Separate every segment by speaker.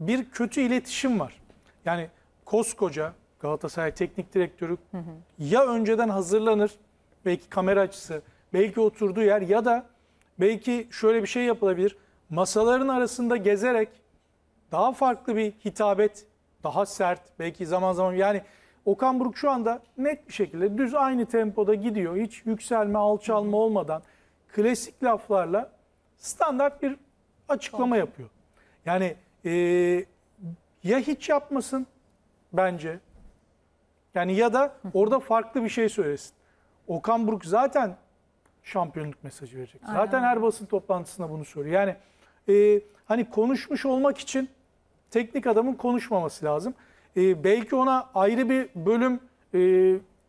Speaker 1: bir kötü iletişim var. Yani koskoca Galatasaray teknik direktörü hı hı. ya önceden hazırlanır belki kamera açısı, belki oturduğu yer ya da belki şöyle bir şey yapılabilir. Masaların arasında gezerek daha farklı bir hitabet, daha sert belki zaman zaman yani Okan Buruk şu anda net bir şekilde düz aynı tempoda gidiyor. Hiç yükselme, alçalma olmadan klasik laflarla standart bir açıklama yapıyor. Yani e, ya hiç yapmasın bence. Yani ya da orada farklı bir şey söylesin. Okan Buruk zaten şampiyonluk mesajı verecek. Aynen. Zaten her basın toplantısında bunu söylüyor. Yani e, hani konuşmuş olmak için teknik adamın konuşmaması lazım. E, belki ona ayrı bir bölüm e,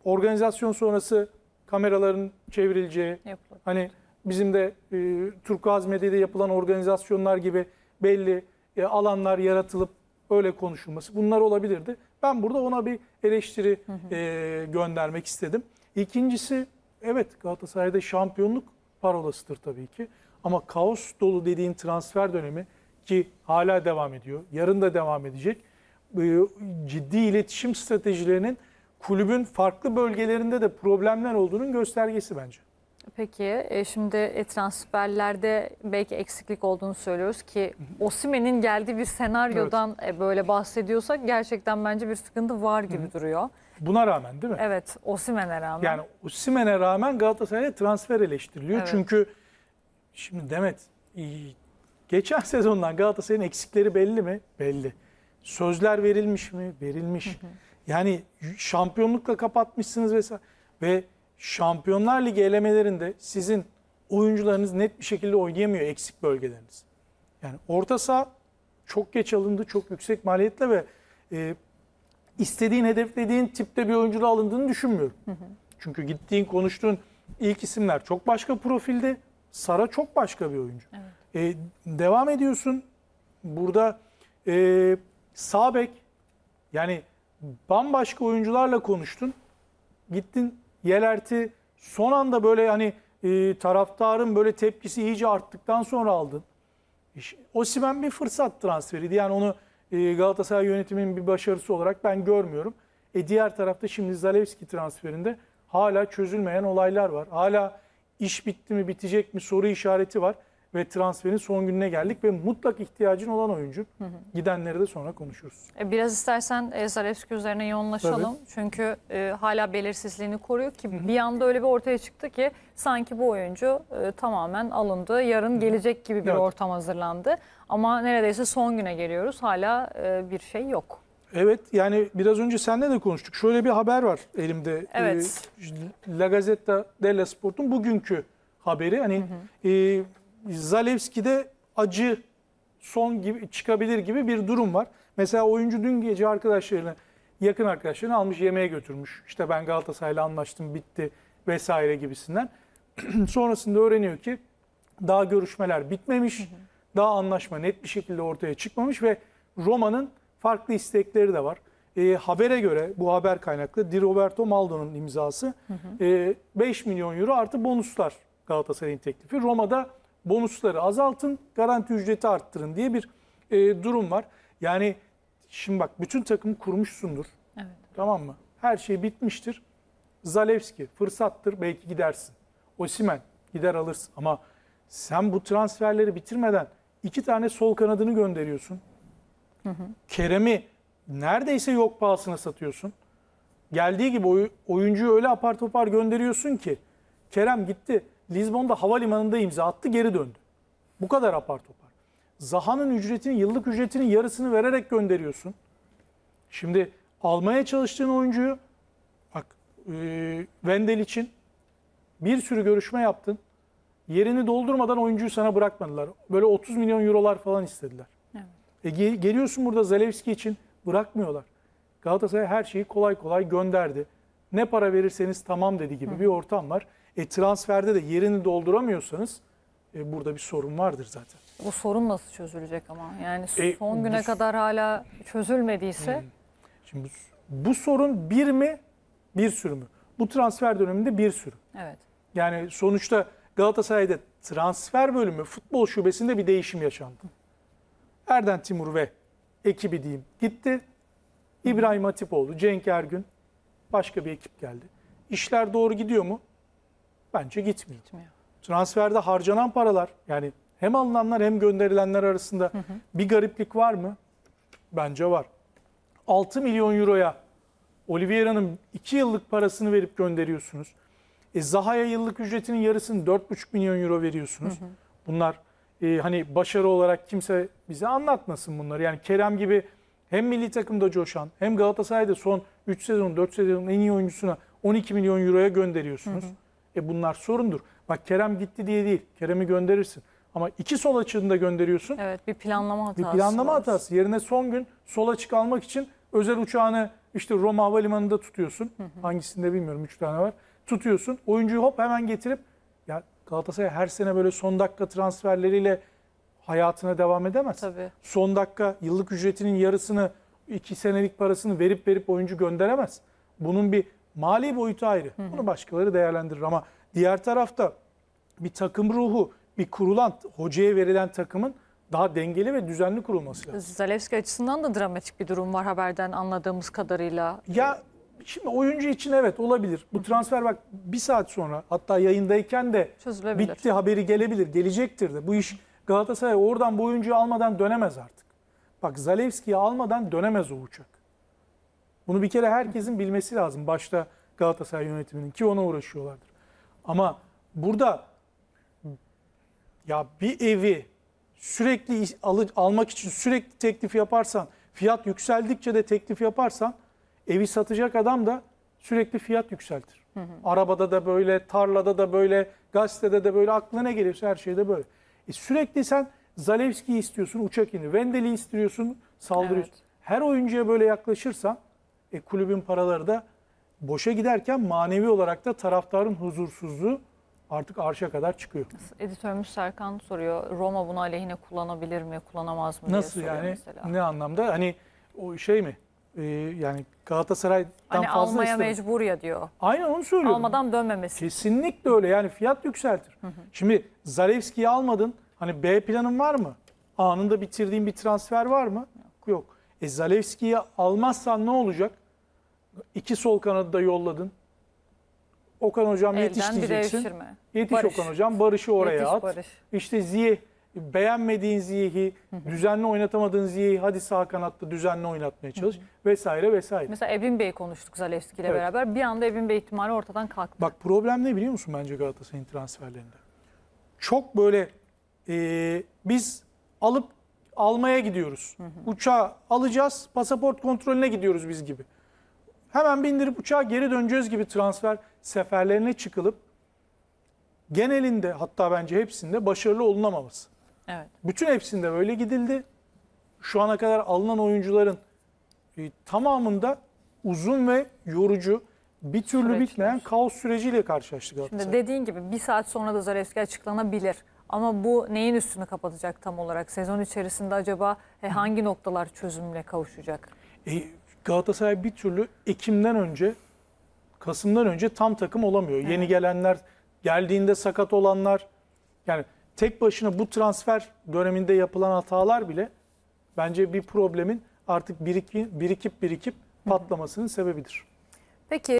Speaker 1: organizasyon sonrası kameraların çevrileceği, Yapılır. hani bizim de e, Turkuaz Medya'da yapılan organizasyonlar gibi belli e, alanlar yaratılıp öyle konuşulması bunlar olabilirdi. Ben burada ona bir eleştiri hı hı. E, göndermek istedim. İkincisi evet Galatasaray'da şampiyonluk parolasıdır tabii ki. Ama kaos dolu dediğin transfer dönemi ki hala devam ediyor. Yarın da devam edecek. E, ciddi iletişim stratejilerinin kulübün farklı bölgelerinde de problemler olduğunun göstergesi bence.
Speaker 2: Peki e, şimdi e, transferlerde belki eksiklik olduğunu söylüyoruz ki Osimen'in geldiği bir senaryodan e, böyle bahsediyorsak gerçekten bence bir sıkıntı var gibi
Speaker 1: duruyor. Buna rağmen
Speaker 2: değil mi? Evet Osimen'e rağmen. Yani
Speaker 1: Osimene rağmen Galatasaray'a transfer eleştiriliyor. Evet. Çünkü şimdi Demet e, geçen sezondan Galatasaray'ın eksikleri belli mi? Belli. Sözler verilmiş mi? Verilmiş. Yani şampiyonlukla kapatmışsınız vesaire. Ve Şampiyonlar Ligi elemelerinde sizin oyuncularınız net bir şekilde oynayamıyor eksik bölgeleriniz. Yani orta saha çok geç alındı, çok yüksek maliyetle ve e, istediğin, hedeflediğin tipte bir oyuncuyla alındığını düşünmüyorum. Hı hı. Çünkü gittiğin, konuştuğun ilk isimler çok başka profilde. Sara çok başka bir oyuncu. Evet. E, devam ediyorsun. Burada e, sağ yani bambaşka oyuncularla konuştun. Gittin Yelert'i son anda böyle hani e, taraftarın böyle tepkisi iyice arttıktan sonra aldın. Osimen bir fırsat transferiydi. Yani onu e, Galatasaray yönetiminin bir başarısı olarak ben görmüyorum. E diğer tarafta şimdi Zalewski transferinde hala çözülmeyen olaylar var. Hala iş bitti mi bitecek mi soru işareti var ve transferin son gününe geldik ve mutlak ihtiyacın olan oyuncu. Hı hı. Gidenleri de sonra konuşuruz.
Speaker 2: E, biraz istersen e, Zalewski üzerine yoğunlaşalım. Tabii. Çünkü e, hala belirsizliğini koruyor ki hı hı. bir anda öyle bir ortaya çıktı ki sanki bu oyuncu e, tamamen alındı. Yarın hı. gelecek gibi bir evet. ortam hazırlandı. Ama neredeyse son güne geliyoruz. Hala e, bir şey yok.
Speaker 1: Evet yani biraz önce seninle de konuştuk. Şöyle bir haber var elimde. E, evet. E, La Gazzetta della Sport'un bugünkü haberi. Hani hı hı. E, Zalewski'de acı son gibi çıkabilir gibi bir durum var. Mesela oyuncu dün gece arkadaşlarını, yakın arkadaşlarını almış yemeğe götürmüş. İşte ben Galatasaray'la anlaştım, bitti vesaire gibisinden. Sonrasında öğreniyor ki daha görüşmeler bitmemiş, hı hı. daha anlaşma net bir şekilde ortaya çıkmamış ve Roma'nın farklı istekleri de var. E, habere göre bu haber kaynaklı Di Roberto Maldo'nun imzası hı hı. E, ee, 5 milyon euro artı bonuslar Galatasaray'ın teklifi. Roma'da bonusları azaltın, garanti ücreti arttırın diye bir e, durum var. Yani şimdi bak bütün takım kurmuşsundur. Evet. Tamam mı? Her şey bitmiştir. Zalewski fırsattır belki gidersin. Osimen gider alırsın ama sen bu transferleri bitirmeden iki tane sol kanadını gönderiyorsun. Kerem'i neredeyse yok pahasına satıyorsun. Geldiği gibi oy, oyuncuyu öyle apar topar gönderiyorsun ki Kerem gitti. Lizbon'da havalimanında imza attı geri döndü. Bu kadar apar topar. Zaha'nın ücretini, yıllık ücretinin yarısını vererek gönderiyorsun. Şimdi almaya çalıştığın oyuncuyu bak e, Vendel için bir sürü görüşme yaptın. Yerini doldurmadan oyuncuyu sana bırakmadılar. Böyle 30 milyon eurolar falan istediler. Evet. E, geliyorsun burada Zalewski için bırakmıyorlar. Galatasaray her şeyi kolay kolay gönderdi. Ne para verirseniz tamam dedi gibi Hı. bir ortam var. E, transferde de yerini dolduramıyorsanız e, burada bir sorun vardır zaten.
Speaker 2: Bu sorun nasıl çözülecek ama? Yani e, son güne bu, kadar hala çözülmediyse. Hmm.
Speaker 1: Şimdi bu, bu sorun bir mi bir sürü mü? Bu transfer döneminde bir sürü. Evet. Yani sonuçta Galatasaray'da transfer bölümü futbol şubesinde bir değişim yaşandı. Erden Timur ve ekibi diyeyim gitti. İbrahim Hatipoğlu, Cenk Ergün başka bir ekip geldi. İşler doğru gidiyor mu? Bence gitmiyor. gitmiyor. Transferde harcanan paralar yani hem alınanlar hem gönderilenler arasında hı hı. bir gariplik var mı? Bence var. 6 milyon euroya Oliveira'nın 2 yıllık parasını verip gönderiyorsunuz. E, Zaha'ya yıllık ücretinin yarısını 4,5 milyon euro veriyorsunuz. Hı hı. Bunlar e, hani başarı olarak kimse bize anlatmasın bunları. Yani Kerem gibi hem milli takımda coşan hem Galatasaray'da son 3 sezon 4 sezonun en iyi oyuncusuna 12 milyon euroya gönderiyorsunuz. Hı hı. E bunlar sorundur. Bak Kerem gitti diye değil. Kerem'i gönderirsin. Ama iki sol açığını da gönderiyorsun. Evet bir
Speaker 2: planlama hatası. Bir planlama
Speaker 1: var. hatası. Yerine son gün sol açık almak için özel uçağını işte Roma Havalimanı'nda tutuyorsun. Hı hı. Hangisinde bilmiyorum. Üç tane var. Tutuyorsun. Oyuncuyu hop hemen getirip ya Galatasaray her sene böyle son dakika transferleriyle hayatına devam edemez. Tabii. Son dakika yıllık ücretinin yarısını, iki senelik parasını verip verip oyuncu gönderemez. Bunun bir Mali boyutu ayrı. Hı hı. Bunu başkaları değerlendirir ama diğer tarafta bir takım ruhu, bir kurulan, hocaya verilen takımın daha dengeli ve düzenli kurulması
Speaker 2: lazım. Zalewski açısından da dramatik bir durum var haberden anladığımız kadarıyla.
Speaker 1: Ya şimdi oyuncu için evet olabilir. Bu transfer bak bir saat sonra hatta yayındayken de bitti haberi gelebilir. Gelecektir de. Bu iş Galatasaray oradan bu oyuncuyu almadan dönemez artık. Bak Zalewski'yi almadan dönemez o uçak. Bunu bir kere herkesin bilmesi lazım. Başta Galatasaray yönetiminin ki ona uğraşıyorlardır. Ama burada ya bir evi sürekli al, almak için sürekli teklif yaparsan, fiyat yükseldikçe de teklif yaparsan evi satacak adam da sürekli fiyat yükseltir. Hı hı. Arabada da böyle, tarlada da böyle, gazetede de böyle, aklına gelirse her şeyde böyle. E sürekli sen Zalewski'yi istiyorsun, uçak ini. Vendel'i istiyorsun, saldırıyorsun. Evet. Her oyuncuya böyle yaklaşırsan e, kulübün paraları da boşa giderken manevi olarak da taraftarın huzursuzluğu artık arşa kadar çıkıyor. Editörmüş
Speaker 2: Serkan soruyor. Roma bunu aleyhine kullanabilir mi, kullanamaz mı Nasıl diye yani? Mesela.
Speaker 1: Ne anlamda? Hani o şey mi? Ee, yani Galatasaray'dan hani fazla almaya istedim. mecbur ya diyor. Aynen onu söylüyorum. Almadan dönmemesi. Kesinlikle öyle. Yani fiyat yükseltir. Hı hı. Şimdi Zalewski'yi almadın. Hani B planın var mı? Anında bitirdiğin bir transfer var mı? Yok. Yok. E Zalewski'yi almazsan ne olacak? İki sol kanadı da yolladın. Okan hocam Elden yetiş diyeceksin. Yetiş barış. Okan hocam. Barış'ı oraya yetiş, at. Barış. İşte Ziyeh beğenmediğin Ziyeh'i, düzenli oynatamadığın Ziyeh'i hadi sağ kanatta düzenli oynatmaya çalış vesaire vesaire.
Speaker 2: Mesela Ebin Bey konuştuk Zalewski ile evet. beraber. Bir anda Ebin Bey ihtimali ortadan kalktı.
Speaker 1: Bak problem ne biliyor musun bence Galatasaray'ın transferlerinde? Çok böyle e, biz alıp almaya gidiyoruz. Hı hı. Uçağı alacağız, pasaport kontrolüne gidiyoruz biz gibi hemen bindirip uçağa geri döneceğiz gibi transfer seferlerine çıkılıp genelinde hatta bence hepsinde başarılı olunamaması. Evet. Bütün hepsinde böyle gidildi. Şu ana kadar alınan oyuncuların e, tamamında uzun ve yorucu bir türlü Süreçler. bitmeyen kaos süreciyle karşılaştık. Şimdi hatta.
Speaker 2: dediğin gibi bir saat sonra da Zalewski açıklanabilir. Ama bu neyin üstünü kapatacak tam olarak? Sezon içerisinde acaba e, hangi noktalar
Speaker 1: çözümle kavuşacak? E, Galatasaray bir türlü Ekim'den önce, Kasım'dan önce tam takım olamıyor. Evet. Yeni gelenler, geldiğinde sakat olanlar. Yani tek başına bu transfer döneminde yapılan hatalar bile bence bir problemin artık birikip birikip, birikip patlamasının sebebidir.
Speaker 2: Peki.